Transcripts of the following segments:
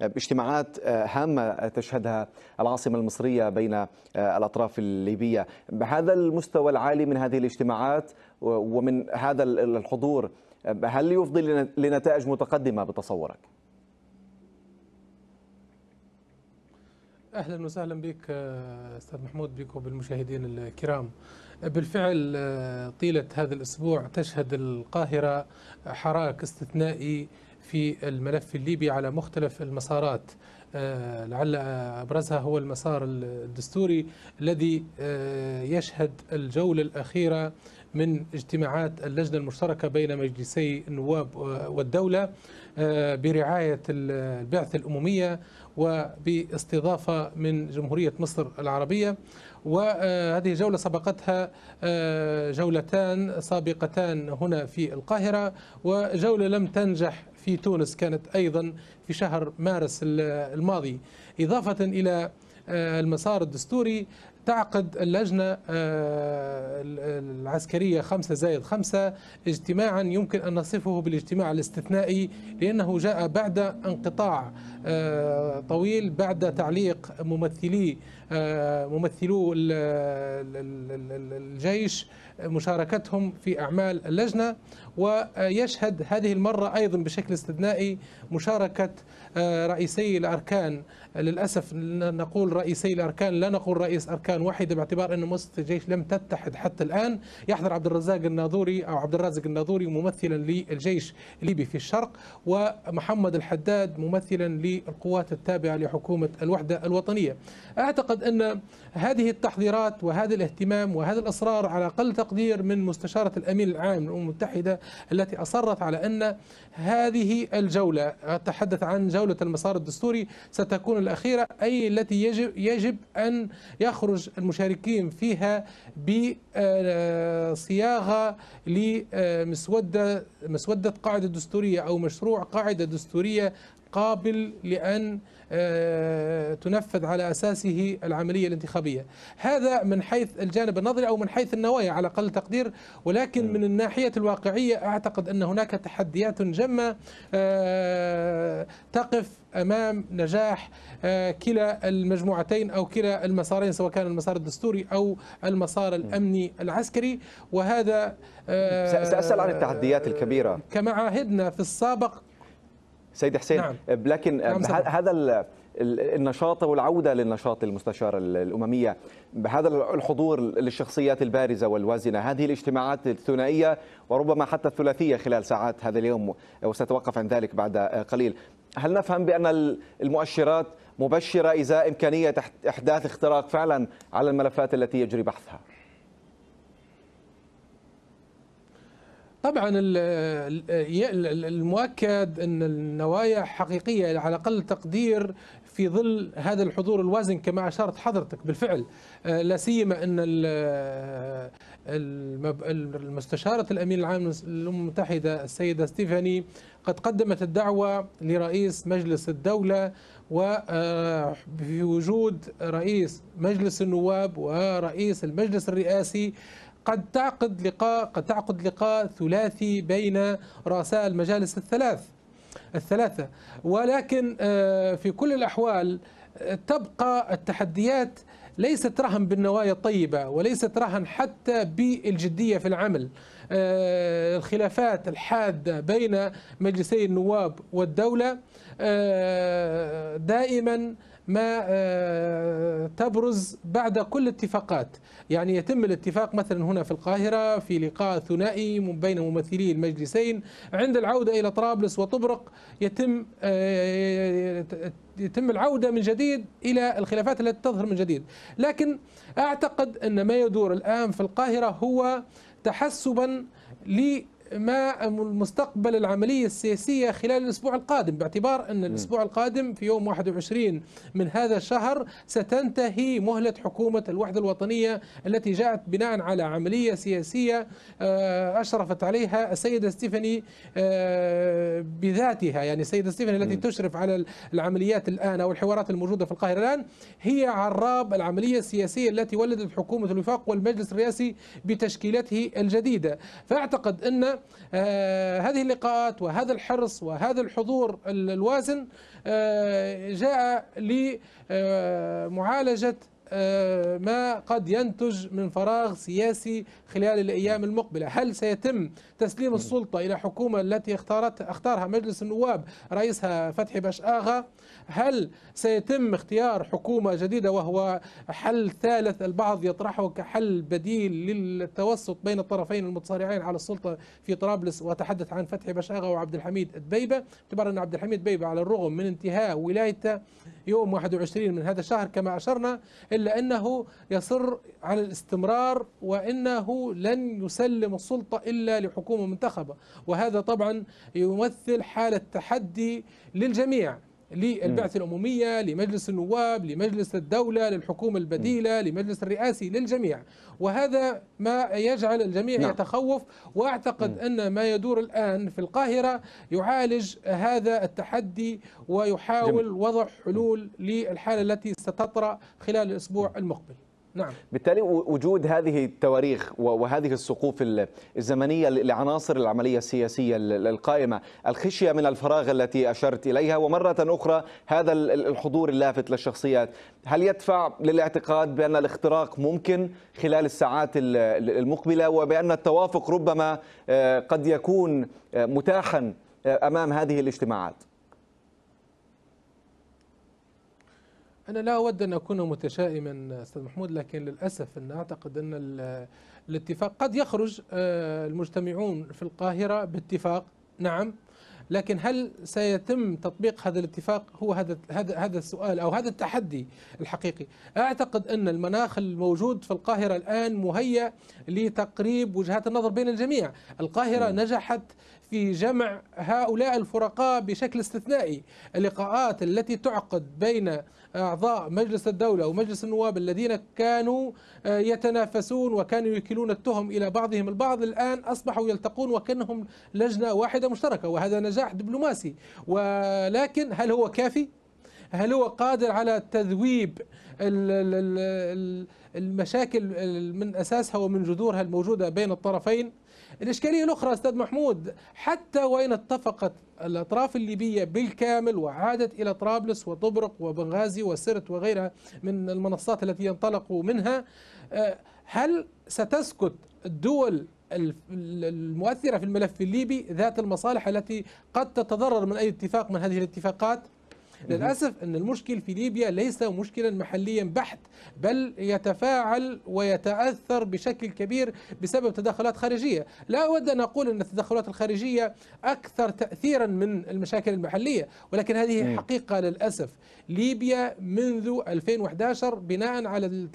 باجتماعات آه، هامة آه، تشهدها العاصمة المصرية بين آه، الأطراف الليبية بهذا المستوى العالي من هذه الاجتماعات ومن هذا الحضور هل يفضي لنتائج متقدمة بتصورك؟ اهلا وسهلا بك استاذ محمود بك وبالمشاهدين الكرام. بالفعل طيله هذا الاسبوع تشهد القاهره حراك استثنائي في الملف الليبي على مختلف المسارات آه، لعل أبرزها هو المسار الدستوري الذي آه، يشهد الجولة الأخيرة من اجتماعات اللجنة المشتركة بين مجلسي النواب والدولة آه، برعاية البعثة الأممية وباستضافة من جمهورية مصر العربية وهذه جولة سبقتها آه، جولتان سابقتان هنا في القاهرة وجولة لم تنجح في تونس كانت أيضا في شهر مارس الماضي إضافة إلى آه، المسار الدستوري تعقد اللجنة آه، العسكرية خمسة زائد خمسة اجتماعا يمكن أن نصفه بالاجتماع الاستثنائي لأنه جاء بعد انقطاع آه، طويل بعد تعليق ممثلي ممثلو الجيش مشاركتهم في أعمال اللجنة ويشهد هذه المرة أيضا بشكل استثنائي مشاركة آه، رئيسي الأركان للأسف نقول رئيسي الأركان لا نقول رئيس أركان واحدة باعتبار أن مؤسسة الجيش لم تتحد حتى الآن يحضر عبد الرزاق الناظوري أو عبد الرازق الناظوري ممثلا للجيش الليبي في الشرق ومحمد الحداد ممثلا للقوات التابعة لحكومة الوحدة الوطنية أعتقد أن هذه التحضيرات وهذا الاهتمام وهذا الإصرار على أقل تقدير من مستشارة الأمين العام للأمم المتحدة التي أصرت على أن هذه الجولة أتحدث عن جولة المسار الدستوري ستكون الأخيرة أي التي يجب, يجب أن يخرج المشاركين فيها بصياغة آه، لمسودة مسودة قاعدة دستورية أو مشروع قاعدة دستورية قابل لأن آه، تنفذ على أساسه العملية الانتخابية هذا من حيث الجانب النظري أو من حيث النوايا على أقل تقدير ولكن نعم. من الناحية الواقعية أعتقد أن هناك تحديات جمة آه، تقف امام نجاح آه، كلا المجموعتين او كلا المسارين سواء كان المسار الدستوري او المسار نعم. الامني العسكري وهذا ساسال عن التحديات الكبيره كما عهدنا في السابق سيد حسين نعم. آه، لكن آه، نعم هذا النشاط والعودة للنشاط المستشارة الأممية بهذا الحضور للشخصيات البارزة والوازنة هذه الاجتماعات الثنائية وربما حتى الثلاثية خلال ساعات هذا اليوم وسأتوقف عن ذلك بعد آه، قليل هل نفهم بأن المؤشرات مبشرة إذا إمكانية إحداث اختراق فعلا على الملفات التي يجري بحثها؟ طبعا المؤكد ان النوايا حقيقيه يعني على اقل تقدير في ظل هذا الحضور الوازن كما اشارت حضرتك بالفعل آه، لا سيما ان المستشاره الامين العام للامم المتحده السيده ستيفاني قد قدمت الدعوه لرئيس مجلس الدوله وفي آه، وجود رئيس مجلس النواب ورئيس المجلس الرئاسي قد تعقد لقاء قد تعقد لقاء ثلاثي بين رؤساء المجالس الثلاث الثلاثة ولكن آه، في كل الأحوال آه، تبقى التحديات ليست رهن بالنوايا الطيبة وليست رهن حتى بالجدية في العمل آه، الخلافات الحادة بين مجلسي النواب والدولة دائما ما آه، تبرز بعد كل اتفاقات يعني يتم الاتفاق مثلا هنا في القاهرة في لقاء ثنائي بين ممثلي المجلسين عند العودة إلى طرابلس وطبرق يتم آه، يتم العودة من جديد إلى الخلافات التي تظهر من جديد لكن أعتقد أن ما يدور الآن في القاهرة هو تحسبا ل ما مستقبل العملية السياسية خلال الأسبوع القادم باعتبار أن الأسبوع القادم في يوم 21 من هذا الشهر ستنتهي مهلة حكومة الوحدة الوطنية التي جاءت بناء على عملية سياسية آه، أشرفت عليها السيدة ستيفاني آه، بذاتها يعني السيدة ستيفاني التي تشرف على العمليات الآن أو الحوارات الموجودة في القاهرة الآن هي عراب العملية السياسية التي ولدت حكومة الوفاق والمجلس الرئاسي بتشكيلته الجديدة فأعتقد أن آه، هذه اللقاءات وهذا الحرص وهذا الحضور الوازن آه، جاء لمعالجة آه، ما قد ينتج من فراغ سياسي خلال الأيام المقبلة هل سيتم تسليم السلطة إلى حكومة التي اختارت اختارها مجلس النواب رئيسها فتحي باش آغا هل سيتم اختيار حكومة جديدة وهو حل ثالث البعض يطرحه كحل بديل للتوسط بين الطرفين المتصارعين على السلطة في طرابلس وتحدث عن فتحي باش آغا وعبد الحميد دبيبة اعتبر أن عبد الحميد دبيبة على الرغم من انتهاء ولايته يوم 21 من هذا الشهر كما أشرنا إلا أنه يصر على الاستمرار وأنه لن يسلم السلطة إلا لحكومة منتخبة وهذا طبعا يمثل حالة تحدي للجميع للبعثة الأممية لمجلس النواب لمجلس الدولة للحكومة البديلة لمجلس الرئاسي للجميع وهذا ما يجعل الجميع نعم. يتخوف وأعتقد أن ما يدور الآن في القاهرة يعالج هذا التحدي ويحاول جميل. وضع حلول للحالة التي ستطرأ خلال الأسبوع المقبل نعم. بالتالي وجود هذه التواريخ وهذه السقوف الزمنية لعناصر العملية السياسية القائمة الخشية من الفراغ التي أشرت إليها ومرة أخرى هذا الحضور اللافت للشخصيات هل يدفع للاعتقاد بأن الاختراق ممكن خلال الساعات المقبلة وبأن التوافق ربما آه، قد يكون آه، متاحا آه، أمام هذه الاجتماعات أنا لا أود أن أكون متشائما أستاذ محمود لكن للأسف أن أعتقد أن الاتفاق قد يخرج آه، المجتمعون في القاهرة باتفاق نعم لكن هل سيتم تطبيق هذا الاتفاق هو هذا هذا هذا السؤال او هذا التحدي الحقيقي اعتقد ان المناخ الموجود في القاهره الان مهيأ لتقريب وجهات النظر بين الجميع القاهره نعم. نجحت في جمع هؤلاء الفرقاء بشكل استثنائي اللقاءات التي تعقد بين أعضاء مجلس الدولة ومجلس النواب الذين كانوا آه، يتنافسون وكانوا يكلون التهم إلى بعضهم البعض الآن أصبحوا يلتقون وكأنهم لجنة واحدة مشتركة وهذا نجاح دبلوماسي ولكن هل هو كافي؟ هل هو قادر على تذويب المشاكل من أساسها ومن جذورها الموجودة بين الطرفين؟ الإشكالية الأخرى أستاذ محمود حتى وإن اتفقت الأطراف الليبية بالكامل وعادت إلى طرابلس وطبرق وبنغازي وسرت وغيرها من المنصات التي ينطلقوا منها آه، هل ستسكت الدول المؤثرة في الملف الليبي ذات المصالح التي قد تتضرر من أي اتفاق من هذه الاتفاقات؟ للأسف أن المشكل في ليبيا ليس مشكلا محليا بحت بل يتفاعل ويتأثر بشكل كبير بسبب تدخلات خارجية لا أود أن أقول أن التدخلات الخارجية أكثر تأثيرا من المشاكل المحلية ولكن هذه حقيقة للأسف ليبيا منذ 2011 بناء على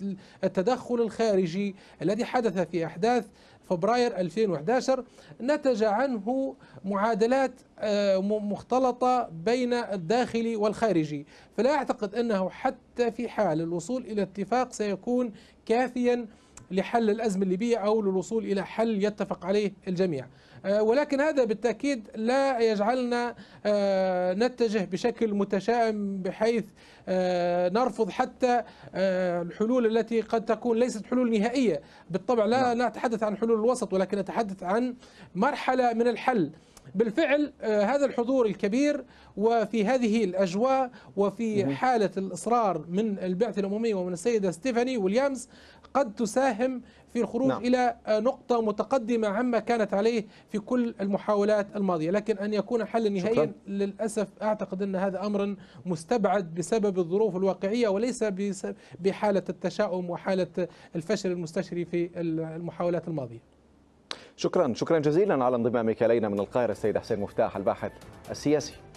التدخل الخارجي الذي حدث في أحداث فبراير 2011 نتج عنه معادلات آه، مختلطة بين الداخلي والخارجي فلا أعتقد أنه حتى في حال الوصول إلى اتفاق سيكون كافيا لحل الأزمة الليبية أو للوصول إلى حل يتفق عليه الجميع آه، ولكن هذا بالتأكيد لا يجعلنا آه، نتجه بشكل متشائم بحيث آه، نرفض حتى الحلول التي قد تكون ليست حلول نهائية بالطبع لا نعم. نتحدث عن حلول الوسط ولكن نتحدث عن مرحلة من الحل بالفعل آه، هذا الحضور الكبير وفي هذه الأجواء وفي حالة الإصرار من البعثة الأممية ومن السيدة ستيفاني ويليامز قد تساهم في الخروج نعم. إلى آه، نقطة متقدمة عما كانت عليه في كل المحاولات الماضية لكن أن يكون حلا نهائيا للأسف أعتقد أن هذا أمر مستبعد بسبب الظروف الواقعية وليس بحالة التشاؤم وحالة الفشل المستشري في المحاولات الماضية شكرا شكرا جزيلا على انضمامك الينا من القاهره السيد حسين مفتاح الباحث السياسي